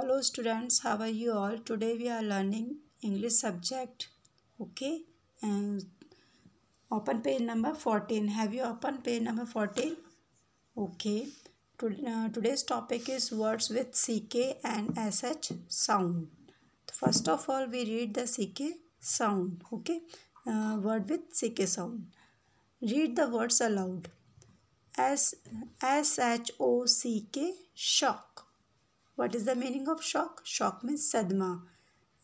hello students how are you all today we are learning english subject okay and open page number 14 have you open page number 14 okay uh, today's topic is words with ck and sh sound first of all we read the ck sound okay uh, word with ck sound read the words aloud s s h o c k shock what is the meaning of shock shock means सदमा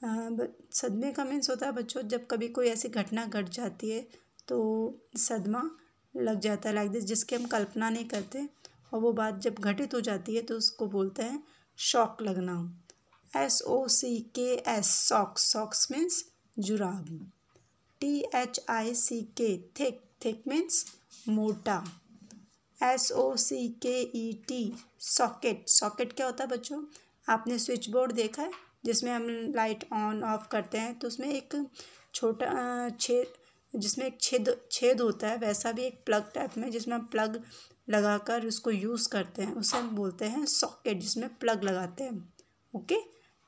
हाँ, सदमे का means होता है बच्चों जब कभी कोई ऐसी घटना घट जाती है तो सदमा लग जाता है लाइक दिस जिसकी हम कल्पना नहीं करते और वो बात जब घटित हो जाती है तो उसको बोलते हैं शॉक लगना S O C K S socks socks means जुराब T H I C K thick thick means मोटा S O C K E T socket socket क्या होता है बच्चों आपने स्विच बोर्ड देखा है जिसमें हम लाइट ऑन ऑफ करते हैं तो उसमें एक छोटा छेद जिसमें एक छेद छेद होता है वैसा भी एक प्लग टाइप में जिसमें हम प्लग लगाकर उसको यूज़ करते हैं उसे हम बोलते हैं सॉकेट जिसमें प्लग लगाते हैं ओके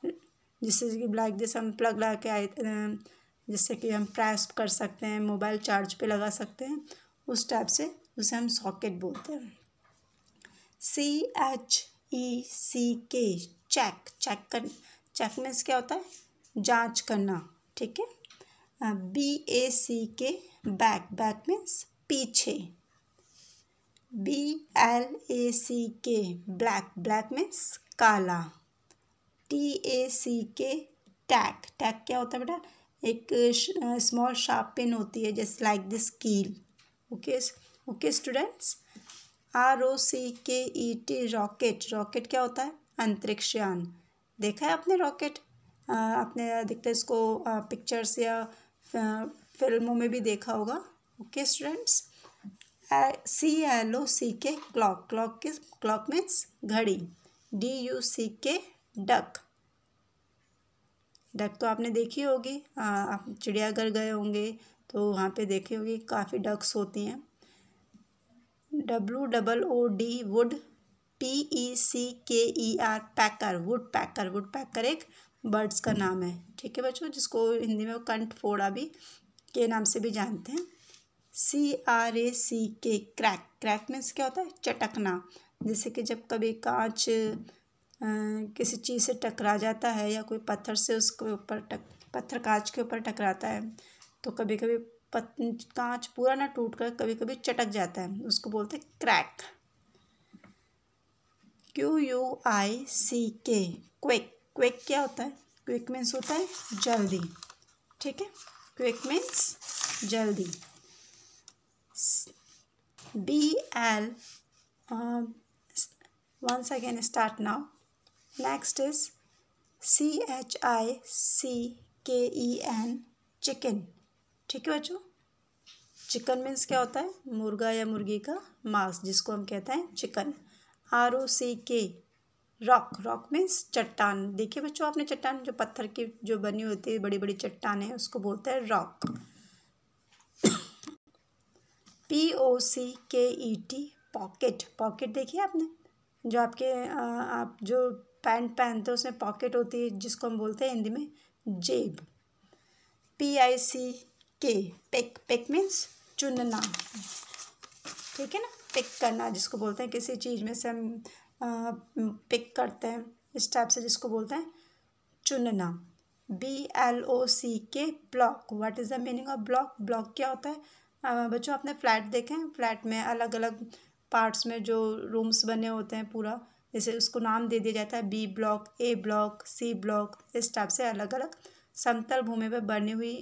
जिससे कि लाइक जैसे हम प्लग लगा के आए जिससे कि हम प्रेस कर सकते हैं मोबाइल चार्ज पे लगा सकते हैं उस टाइप से उसे हम सॉकेट बोलते हैं C H E C K check check कर चेक मीन्स क्या होता है जांच करना ठीक है B A C K back back means पीछे B L A C K black black means काला T A C K tack टैक क्या होता है बेटा एक स्मॉल शार्प पिन होती है जस्ट लाइक दिस कील okay okay? Okay students R O C K E T rocket rocket क्या होता है अंतरिक्षयान देखा है आपने रॉकेट आपने अधिकतर इसको पिक्चर्स या फिल्मों में भी देखा होगा okay students C L O C K clock clock के क्लॉक मीन्स घड़ी D U C K duck duck तो आपने देखी होगी आप चिड़ियाघर गए होंगे तो वहाँ पे देखी होगी काफ़ी डक्स होती हैं W double O D wood P E C K E R pecker woodpecker woodpecker एक बर्ड्स का नाम है ठीक है बच्चों जिसको हिंदी में कंठ फोड़ा भी के नाम से भी जानते हैं सी आर ए सी के क्रैक क्रैक मीन्स क्या होता है चटकना जैसे कि जब कभी कांच किसी चीज़ से टकरा जाता है या कोई पत्थर से उसके ऊपर टक पत्थर कांच के ऊपर टकराता है तो कभी कभी कांच पूरा ना टूट कर कभी कभी चटक जाता है उसको बोलते हैं crack Q U I C K quick quick क्या होता है क्विक मीन्स होता है जल्दी ठीक है क्विक मीन्स जल्दी B L one second start now next is C H I C K E N chicken ठीक है बच्चों चिकन मीन्स क्या होता है मुर्गा या मुर्गी का मांस जिसको हम कहते हैं चिकन आर ओ सी के रॉक रॉक मीन्स चट्टान देखिए बच्चों आपने चट्टान जो पत्थर की जो बनी होती है बड़ी बड़ी चट्टान है उसको बोलते हैं rock P O C K E T pocket pocket देखिए आपने जो आपके आ, आप जो पैंट पहनते हैं उसमें पॉकेट होती है जिसको हम बोलते हैं हिंदी में जेब P I C K pick pick means चुनना ठीक है ना पिक करना जिसको बोलते हैं किसी चीज़ में से हम पिक करते हैं इस टाइप से जिसको बोलते हैं चुनना B L O C K block what is the meaning of block block क्या होता है बच्चों आपने फ्लैट देखे हैं फ्लैट में अलग अलग पार्ट्स में जो रूम्स बने होते हैं पूरा जैसे उसको नाम दे दिया जाता है B block A block C block इस टाइप से अलग अलग समतल भूमि पर बनी हुई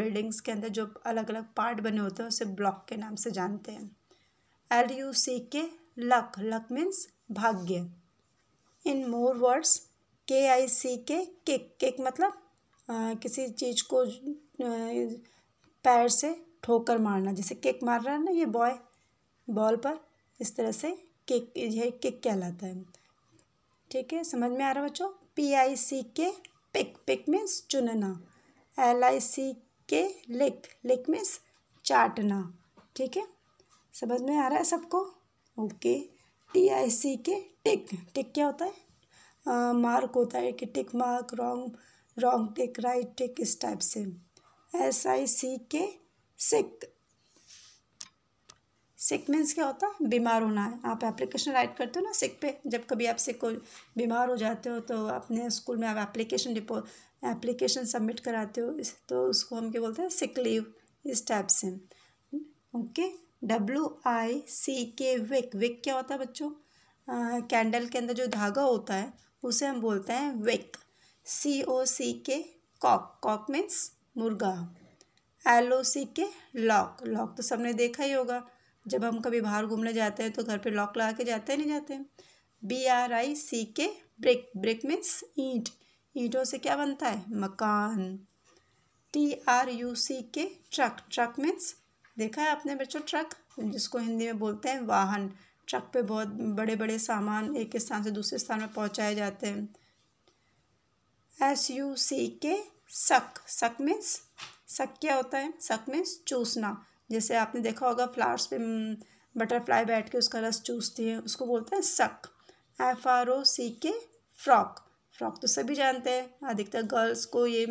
बिल्डिंग्स के अंदर जो अलग अलग पार्ट बने होते हैं उसे ब्लॉक के नाम से जानते हैं एल यू सी के लक लक मीन्स भाग्य इन मोर वर्ड्स के आई सी के किक किक मतलब आ, किसी चीज़ को पैर से ठोकर मारना जैसे किक मार रहा है ना ये बॉय बॉल पर इस तरह से किक यह किक कहलाता है ठीक है समझ में आ रहा है बच्चों P I C K pick pick means चुनना L I C K lick leak means चाटना ठीक है समझ में आ रहा है सबको ओके टी आई सी के टिक टिक क्या होता है मार्क मार्क होता है कि tick mark wrong wrong tick right tick इस टाइप से एस आई सी के सिक सिक मीन्स क्या होता है बीमार होना है आप एप्लीकेशन राइट करते हो ना सिक पे जब कभी आप सिक को बीमार हो जाते हो तो अपने स्कूल में आप एप्लीकेशन डिपो एप्लीकेशन सबमिट कराते हो तो उसको हम क्या बोलते हैं सिक लीव इस टाइप से okay W I C K wick Wick क्या होता है बच्चों कैंडल के अंदर जो धागा होता है उसे हम बोलते हैं विक सी O C K cock cock means मुर्गा L O C K lock lock तो सबने देखा ही होगा जब हम कभी बाहर घूमने जाते हैं तो घर पे लॉक लगा के जाते हैं नहीं जाते हैं बी आर आई सी के ब्रिक ब्रिक मीन्स ईंट ईंटों से क्या बनता है मकान टी आर यू सी के ट्रक ट्रक मीन्स देखा है आपने बच्चों ट्रक जिसको हिंदी में बोलते हैं वाहन ट्रक पे बहुत बड़े बड़े सामान एक स्थान से दूसरे स्थान में पहुंचाए जाते हैं एस यू सी के सक सक मीन्स सक क्या होता है सक मीन्स चूसना जैसे आपने देखा होगा फ्लावर्स पे हम्म, बटरफ्लाई बैठ के उसका रस चूसती है उसको बोलते हैं सक एफ आर ओ सी के फ्रॉक फ्रॉक तो सभी जानते हैं अधिकतर हाँ, गर्ल्स को ये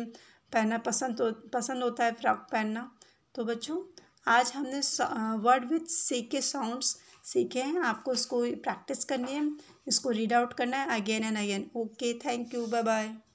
पहनना पसंद तो पसंद होता है फ्रॉक पहनना तो बच्चों आज हमने वर्ड विथ सी के साउंड्स सीखे हैं आपको इसको प्रैक्टिस करनी है इसको रीड आउट करना है again and again okay thank you bye bye